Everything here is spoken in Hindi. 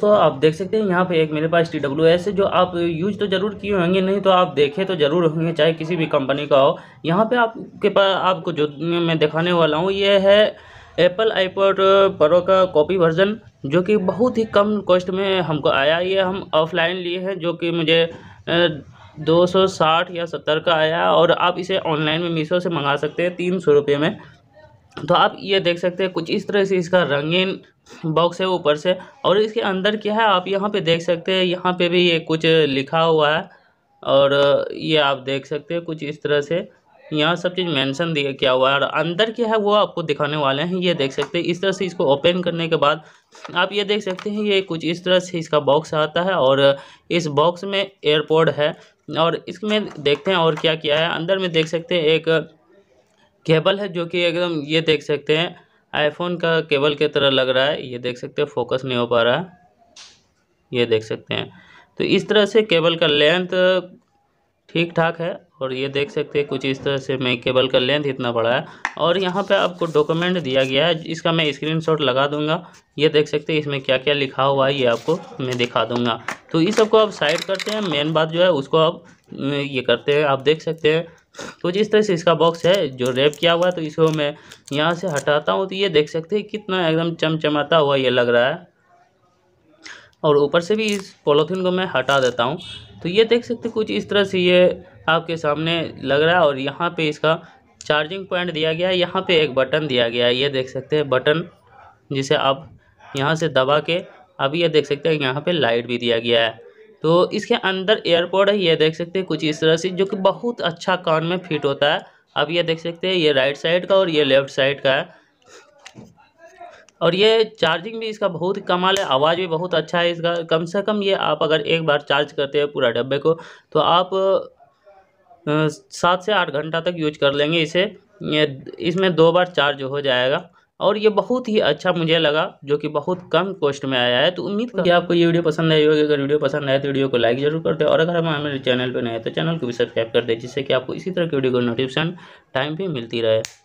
तो आप देख सकते हैं यहाँ पे एक मेरे पास टी डब्ल्यू एस है जो आप यूज तो ज़रूर किए होंगे नहीं तो आप देखे तो ज़रूर होंगे चाहे किसी भी कंपनी का हो यहाँ पे आपके पास आपको जो मैं दिखाने वाला हूँ ये है एप्पल आईपोड प्रो का कॉपी वर्जन जो कि बहुत ही कम कॉस्ट में हमको आया ये हम ऑफलाइन लिए हैं जो कि मुझे दो सौ साठ या सत्तर का आया और आप इसे ऑनलाइन में मीशो से मंगा सकते हैं तीन सौ रुपये में तो आप ये देख सकते हैं कुछ इस तरह से इसका रंगीन बॉक्स है ऊपर से और इसके अंदर क्या है आप यहाँ पे देख सकते हैं यहाँ पे भी ये कुछ लिखा हुआ है और ये आप देख सकते हैं कुछ इस तरह से यहाँ सब चीज़ मेंशन दिया क्या हुआ है और अंदर क्या है वो आपको दिखाने वाले हैं ये देख सकते हैं इस तरह से इसको ओपन करने के बाद आप ये देख सकते हैं ये कुछ इस तरह से इसका बॉक्स आता है और इस बॉक्स में एयरपोर्ट है और इसमें देखते हैं और क्या किया है अंदर में देख सकते हैं एक केबल है जो कि एकदम ये देख सकते हैं आईफोन का केबल के तरह लग रहा है ये देख सकते हैं फोकस नहीं हो पा रहा है ये देख सकते हैं तो इस तरह से केबल का लेंथ ठीक ठाक है और ये देख सकते हैं कुछ इस तरह से मैं केबल का लेंथ इतना बड़ा है और यहाँ पे आपको डॉक्यूमेंट दिया गया है इसका मैं स्क्रीनशॉट लगा दूंगा ये देख सकते हैं इसमें क्या क्या लिखा हुआ है ये आपको मैं दिखा दूंगा तो इस सबको आप साइड करते हैं मेन बात जो है उसको आप ये करते हैं आप देख सकते हैं तो जिस तरह से इसका बॉक्स है जो रेप किया हुआ है तो इसको मैं यहाँ से हटाता हूँ तो ये देख सकते हैं कितना एकदम चमचमाता हुआ ये लग रहा है और ऊपर से भी इस पोलोथीन को मैं हटा देता हूँ तो ये देख सकते कुछ इस तरह से ये आपके सामने लग रहा है और यहाँ पर इसका चार्जिंग पॉइंट दिया गया है यहाँ पर एक बटन दिया गया है ये देख सकते हैं बटन जिसे आप यहाँ से दबा के अभी ये देख सकते हैं यहाँ पे लाइट भी दिया गया है तो इसके अंदर एयरपोर्ट है ये देख सकते हैं कुछ इस तरह से जो कि बहुत अच्छा कान में फिट होता है अब ये देख सकते हैं ये राइट साइड का और ये लेफ्ट साइड का है और ये चार्जिंग भी इसका बहुत कमाल है आवाज़ भी बहुत अच्छा है इसका कम से कम ये आप अगर एक बार चार्ज करते हैं पूरा डब्बे को तो आप सात से आठ घंटा तक यूज कर लेंगे इसे इसमें दो बार चार्ज हो जाएगा और ये बहुत ही अच्छा मुझे लगा जो कि बहुत कम कॉस्ट में आया है तो उम्मीद कि आपको ये वीडियो पसंद आई होगी अगर वीडियो पसंद आए तो वीडियो को लाइक जरूर कर दें और अगर हम हमारे चैनल पर नए हैं तो चैनल को भी सब्सक्राइब कर दें जिससे कि आपको इसी तरह की वीडियो को नोटिफिकेशन टाइम पर मिलती रहे